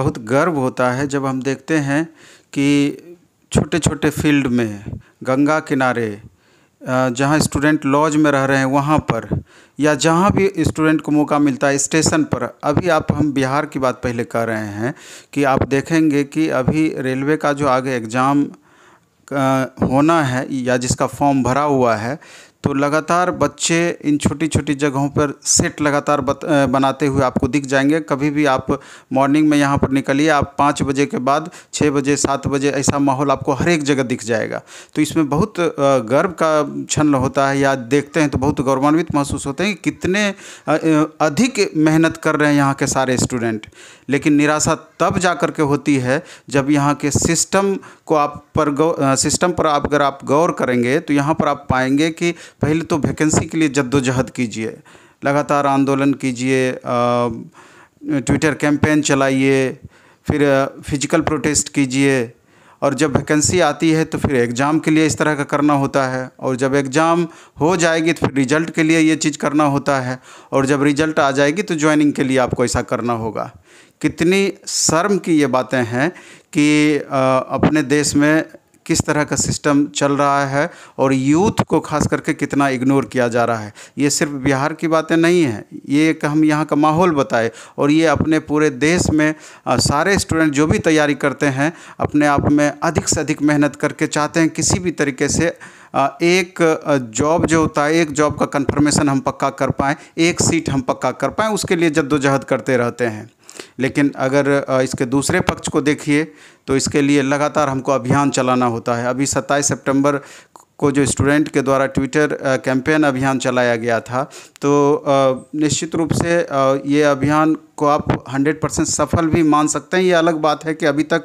बहुत गर्व होता है जब हम देखते हैं कि छोटे छोटे फील्ड में गंगा किनारे जहाँ स्टूडेंट लॉज में रह रहे हैं वहाँ पर या जहाँ भी स्टूडेंट को मौका मिलता है स्टेशन पर अभी आप हम बिहार की बात पहले कर रहे हैं कि आप देखेंगे कि अभी रेलवे का जो आगे एग्ज़ाम होना है या जिसका फॉर्म भरा हुआ है तो लगातार बच्चे इन छोटी छोटी जगहों पर सेट लगातार बत, बनाते हुए आपको दिख जाएंगे कभी भी आप मॉर्निंग में यहाँ पर निकलिए आप पाँच बजे के बाद छः बजे सात बजे ऐसा माहौल आपको हर एक जगह दिख जाएगा तो इसमें बहुत गर्व का क्षण होता है या देखते हैं तो बहुत गौरवान्वित महसूस होते हैं कि कितने अधिक मेहनत कर रहे हैं यहाँ के सारे स्टूडेंट लेकिन निराशा तब जा कर के होती है जब यहाँ के सिस्टम को आप पर सिस्टम पर आप अगर आप गौर करेंगे तो यहाँ पर आप पाएंगे कि पहले तो वैकेंसी के लिए जद्दोजहद कीजिए लगातार आंदोलन कीजिए ट्विटर कैंपेन चलाइए फिर फिजिकल प्रोटेस्ट कीजिए और जब वैकेंसी आती है तो फिर एग्ज़ाम के लिए इस तरह का करना होता है और जब एग्ज़ाम हो जाएगी तो फिर रिज़ल्ट के लिए ये चीज़ करना होता है और जब रिज़ल्ट आ जाएगी तो ज्वाइनिंग के लिए आपको ऐसा करना होगा कितनी शर्म की ये बातें हैं कि अपने देश में किस तरह का सिस्टम चल रहा है और यूथ को खास करके कितना इग्नोर किया जा रहा है ये सिर्फ बिहार की बातें नहीं है ये एक हम यहाँ का माहौल बताए और ये अपने पूरे देश में सारे स्टूडेंट जो भी तैयारी करते हैं अपने आप में अधिक से अधिक मेहनत करके चाहते हैं किसी भी तरीके से एक जॉब जो होता है एक जॉब का कंफर्मेशन हम पक्का कर पाएँ एक सीट हम पक्का कर पाएँ उसके लिए जद्दोजहद करते रहते हैं लेकिन अगर इसके दूसरे पक्ष को देखिए तो इसके लिए लगातार हमको अभियान चलाना होता है अभी सत्ताईस सितंबर को जो स्टूडेंट के द्वारा ट्विटर कैंपेन अभियान चलाया गया था तो निश्चित रूप से ये अभियान को आप 100 परसेंट सफल भी मान सकते हैं ये अलग बात है कि अभी तक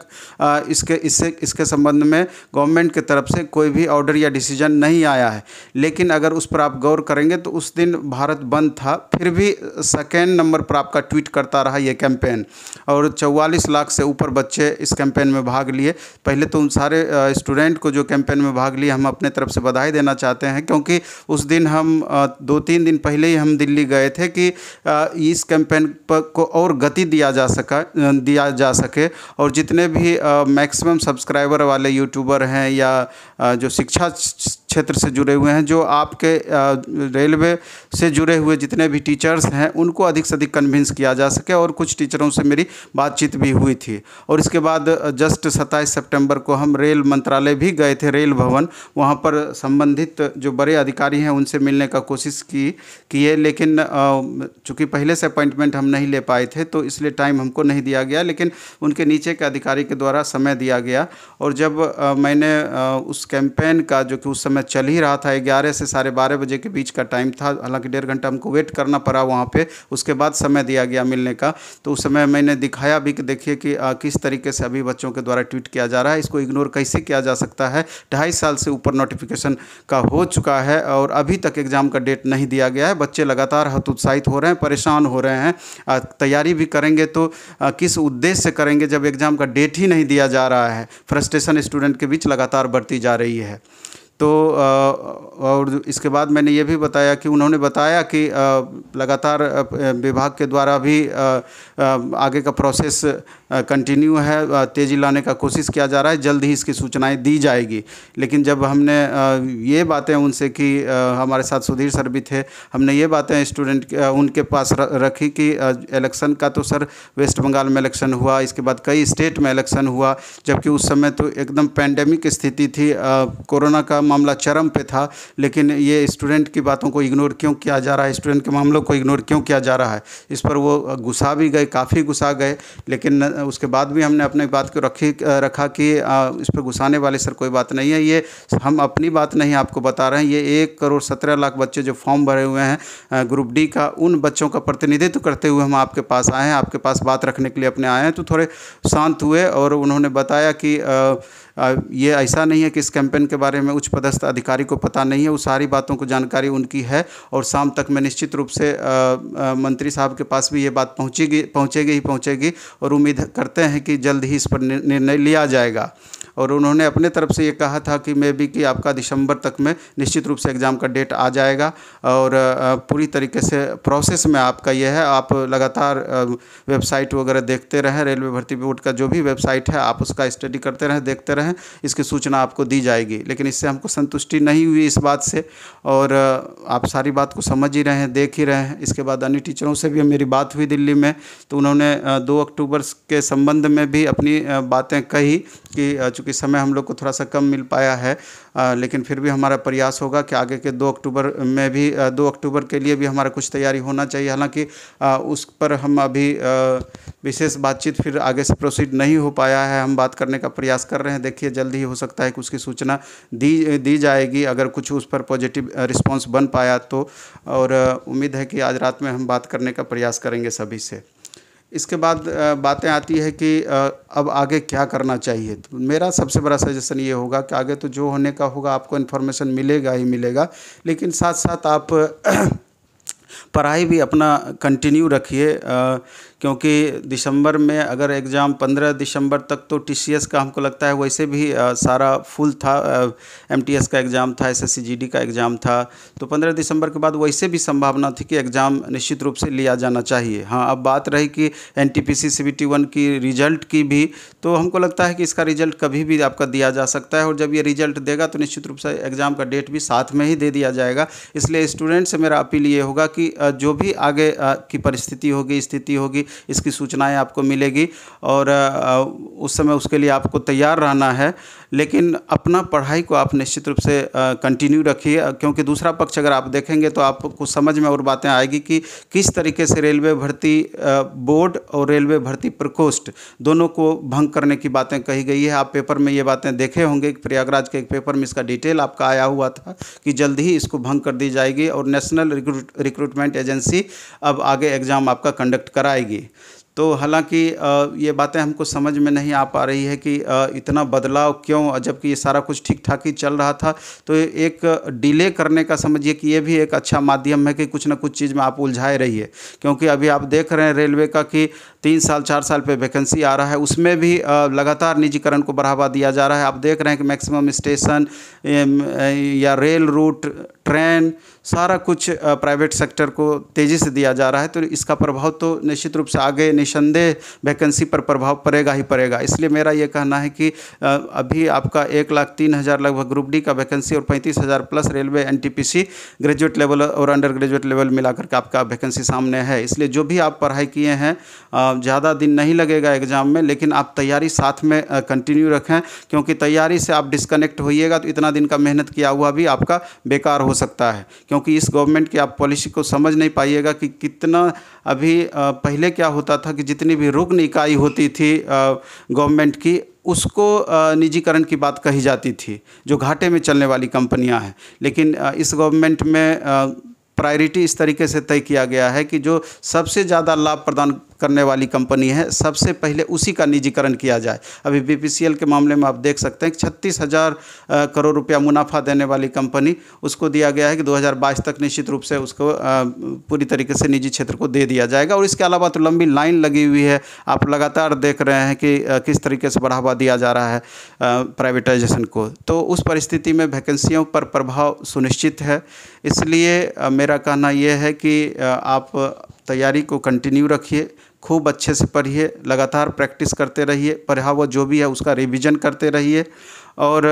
इसके इससे इसके संबंध में गवर्नमेंट की तरफ से कोई भी ऑर्डर या डिसीजन नहीं आया है लेकिन अगर उस पर आप गौर करेंगे तो उस दिन भारत बंद था फिर भी सेकेंड नंबर पर आपका ट्वीट करता रहा ये कैंपेन और चौवालीस लाख से ऊपर बच्चे इस कैंपेन में भाग लिए पहले तो उन सारे स्टूडेंट को जो कैंपेन में भाग लिए हम अपने तरफ तरफ से बधाई देना चाहते हैं क्योंकि उस दिन हम दो तीन दिन पहले ही हम दिल्ली गए थे कि इस कैंपेन पर को और गति दिया जा सका दिया जा सके और जितने भी मैक्सिमम सब्सक्राइबर वाले यूट्यूबर हैं या जो शिक्षा क्षेत्र से जुड़े हुए हैं जो आपके रेलवे से जुड़े हुए जितने भी टीचर्स हैं उनको अधिक से अधिक कन्विंस किया जा सके और कुछ टीचरों से मेरी बातचीत भी हुई थी और इसके बाद जस्ट सत्ताईस सितंबर को हम रेल मंत्रालय भी गए थे रेल भवन वहाँ पर संबंधित जो बड़े अधिकारी हैं उनसे मिलने का कोशिश की किए लेकिन चूँकि पहले से अपॉइंटमेंट हम नहीं ले पाए थे तो इसलिए टाइम हमको नहीं दिया गया लेकिन उनके नीचे के अधिकारी के द्वारा समय दिया गया और जब मैंने उस कैंपेन का जो कि उस समय मैं चल ही रहा था ग्यारह से साढ़े बारह बजे के बीच का टाइम था हालांकि डेढ़ घंटा हमको वेट करना पड़ा वहाँ पर उसके बाद समय दिया गया मिलने का तो उस समय मैंने दिखाया भी कि देखिए कि आ, किस तरीके से अभी बच्चों के द्वारा ट्वीट किया जा रहा है इसको इग्नोर कैसे किया जा सकता है ढाई साल से ऊपर नोटिफिकेशन का हो चुका है और अभी तक एग्ज़ाम का डेट नहीं दिया गया है बच्चे लगातार हतोत्साहित हो रहे हैं परेशान हो रहे हैं तैयारी भी करेंगे तो किस उद्देश्य से करेंगे जब एग्ज़ाम का डेट ही नहीं दिया जा रहा है फ्रस्ट्रेशन स्टूडेंट के बीच लगातार बढ़ती जा रही है तो और इसके बाद मैंने ये भी बताया कि उन्होंने बताया कि लगातार विभाग के द्वारा भी आगे का प्रोसेस कंटिन्यू है तेज़ी लाने का कोशिश किया जा रहा है जल्द ही इसकी सूचनाएं दी जाएगी लेकिन जब हमने ये बातें उनसे कि हमारे साथ सुधीर सर भी थे हमने ये बातें स्टूडेंट उनके पास रखी कि इलेक्शन का तो सर वेस्ट बंगाल में इलेक्शन हुआ इसके बाद कई स्टेट में इलेक्शन हुआ जबकि उस समय तो एकदम पैंडेमिक स्थिति थी कोरोना का मामला चरम पे था लेकिन ये स्टूडेंट की बातों को इग्नोर क्यों किया जा रहा है स्टूडेंट के मामलों को इग्नोर क्यों किया जा रहा है इस पर वो गुस्सा भी गए काफ़ी गुस्सा गए लेकिन उसके बाद भी हमने अपनी बात को रखी रखा कि इस पर गुस्साने वाले सर कोई बात नहीं है ये हम अपनी बात नहीं आपको बता रहे हैं ये एक करोड़ सत्रह लाख बच्चे जो फॉर्म भरे हुए हैं ग्रुप डी का उन बच्चों का प्रतिनिधित्व करते हुए हम आपके पास आए हैं आपके पास बात रखने के लिए अपने आए हैं तो थोड़े शांत हुए और उन्होंने बताया कि आ, ये ऐसा नहीं है कि इस कैंपेन के बारे में उच्च पदस्थ अधिकारी को पता नहीं है वो सारी बातों को जानकारी उनकी है और शाम तक मैं निश्चित रूप से मंत्री साहब के पास भी ये बात पहुँचेगी पहुँचेगी ही पहुँचेगी और उम्मीद करते हैं कि जल्द ही इस पर निर्णय लिया जाएगा और उन्होंने अपने तरफ से ये कहा था कि मे बी कि आपका दिसंबर तक में निश्चित रूप से एग्ज़ाम का डेट आ जाएगा और पूरी तरीके से प्रोसेस में आपका यह है आप लगातार वेबसाइट वगैरह देखते रहें रेलवे भर्ती बोर्ड का जो भी वेबसाइट है आप उसका स्टडी करते रहें देखते रहें इसकी सूचना आपको दी जाएगी लेकिन इससे हमको संतुष्टि नहीं हुई इस बात से और आप सारी बात को समझ ही रहे हैं देख ही रहे हैं इसके बाद अन्य टीचरों से भी मेरी बात हुई दिल्ली में तो उन्होंने दो अक्टूबर के संबंध में भी अपनी बातें कही कि चूँकि समय हम लोग को थोड़ा सा कम मिल पाया है आ, लेकिन फिर भी हमारा प्रयास होगा कि आगे के दो अक्टूबर में भी दो अक्टूबर के लिए भी हमारा कुछ तैयारी होना चाहिए हालांकि उस पर हम अभी विशेष बातचीत फिर आगे से प्रोसीड नहीं हो पाया है हम बात करने का प्रयास कर रहे हैं देखिए जल्द ही हो सकता है कि उसकी सूचना दी दी जाएगी अगर कुछ उस पर पॉजिटिव रिस्पॉन्स बन पाया तो और उम्मीद है कि आज रात में हम बात करने का प्रयास करेंगे सभी से इसके बाद बातें आती है कि अब आगे क्या करना चाहिए तो मेरा सबसे बड़ा सजेशन ये होगा कि आगे तो जो होने का होगा आपको इन्फॉर्मेशन मिलेगा ही मिलेगा लेकिन साथ साथ आप पढ़ाई भी अपना कंटिन्यू रखिए क्योंकि दिसंबर में अगर एग्ज़ाम 15 दिसंबर तक तो टी का हमको लगता है वैसे भी आ, सारा फुल था एम का एग्ज़ाम था एस का एग्ज़ाम था तो 15 दिसंबर के बाद वैसे भी संभावना थी कि एग्ज़ाम निश्चित रूप से लिया जाना चाहिए हाँ अब बात रही कि एन टी पी की रिज़ल्ट की भी तो हमको लगता है कि इसका रिज़ल्ट कभी भी आपका दिया जा सकता है और जब ये रिज़ल्ट देगा तो निश्चित रूप से एग्ज़ाम का डेट भी साथ में ही दे दिया जाएगा इसलिए स्टूडेंट से मेरा अपील ये होगा कि जो भी आगे की परिस्थिति होगी स्थिति होगी इसकी सूचनाएं आपको मिलेगी और उस समय उसके लिए आपको तैयार रहना है लेकिन अपना पढ़ाई को आप निश्चित रूप से कंटिन्यू रखिए क्योंकि दूसरा पक्ष अगर आप देखेंगे तो आपको समझ में और बातें आएगी कि किस तरीके से रेलवे भर्ती बोर्ड और रेलवे भर्ती प्रकोष्ठ दोनों को भंग करने की बातें कही गई है आप पेपर में ये बातें देखे होंगे कि प्रयागराज के एक पेपर में इसका डिटेल आपका आया हुआ था कि जल्द ही इसको भंग कर दी जाएगी और नेशनल रिक्रूटमेंट एजेंसी अब आगे एग्ज़ाम आपका कंडक्ट कराएगी तो हालांकि ये बातें हमको समझ में नहीं आ पा रही है कि इतना बदलाव क्यों जबकि ये सारा कुछ ठीक ठाक ही चल रहा था तो एक डिले करने का समझिए कि ये भी एक अच्छा माध्यम है कि कुछ ना कुछ चीज़ में आप उलझाए रहिए क्योंकि अभी आप देख रहे हैं रेलवे का कि तीन साल चार साल पे वैकेंसी आ रहा है उसमें भी लगातार निजीकरण को बढ़ावा दिया जा रहा है आप देख रहे हैं कि मैक्सिमम स्टेशन या रेल रूट ट्रेन सारा कुछ प्राइवेट सेक्टर को तेज़ी से दिया जा रहा है तो इसका प्रभाव तो निश्चित रूप से आगे निसंदेह वैकेंसी पर प्रभाव पड़ेगा ही पड़ेगा इसलिए मेरा ये कहना है कि अभी आपका एक लाख तीन हज़ार लगभग ग्रुप डी का वैकेंसी और पैंतीस हज़ार प्लस रेलवे एन ग्रेजुएट लेवल और अंडर ग्रेजुएट लेवल मिला करके आपका वैकेंसी सामने है इसलिए जो भी आप पढ़ाई किए हैं ज़्यादा दिन नहीं लगेगा एग्ज़ाम में लेकिन आप तैयारी साथ में कंटिन्यू रखें क्योंकि तैयारी से आप डिस्कनेक्ट होइएगा तो इतना दिन का मेहनत किया हुआ भी आपका बेकार हो सकता है क्योंकि इस गवर्नमेंट की आप पॉलिसी को समझ नहीं पाइएगा कि कितना अभी पहले क्या होता था की जितनी भी रुग्ण इकाई होती थी गवर्नमेंट की उसको निजीकरण की बात कही जाती थी जो घाटे में चलने वाली कंपनियां हैं लेकिन इस गवर्नमेंट में प्रायोरिटी इस तरीके से तय किया गया है कि जो सबसे ज़्यादा लाभ प्रदान करने वाली कंपनी है सबसे पहले उसी का निजीकरण किया जाए अभी बीपीसीएल के मामले में आप देख सकते हैं छत्तीस हज़ार करोड़ रुपया मुनाफा देने वाली कंपनी उसको दिया गया है कि 2022 तक निश्चित रूप से उसको पूरी तरीके से निजी क्षेत्र को दे दिया जाएगा और इसके अलावा तो लंबी लाइन लगी हुई है आप लगातार देख रहे हैं कि किस तरीके से बढ़ावा दिया जा रहा है प्राइवेटाइजेशन को तो उस परिस्थिति में वैकेंसियों पर प्रभाव सुनिश्चित है इसलिए मेरा कहना यह है कि आप तैयारी को कंटिन्यू रखिए खूब अच्छे से पढ़िए लगातार प्रैक्टिस करते रहिए पढ़ा हुआ जो भी है उसका रिविज़न करते रहिए और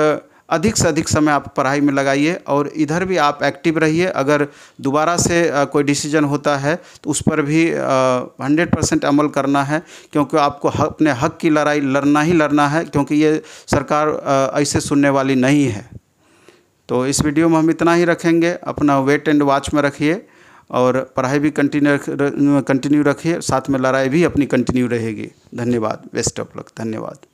अधिक से अधिक समय आप पढ़ाई में लगाइए और इधर भी आप एक्टिव रहिए अगर दोबारा से कोई डिसीजन होता है तो उस पर भी हंड्रेड परसेंट अमल करना है क्योंकि आपको हक, अपने हक की लड़ाई लड़ना ही लड़ना है क्योंकि ये सरकार ऐसे सुनने वाली नहीं है तो इस वीडियो में हम इतना ही रखेंगे अपना वेट एंड वॉच में रखिए और पढ़ाई भी कंटिन्यू कंटिन्यू रखिए साथ में लड़ाई भी अपनी कंटिन्यू रहेगी धन्यवाद बेस्ट ऑफ लक धन्यवाद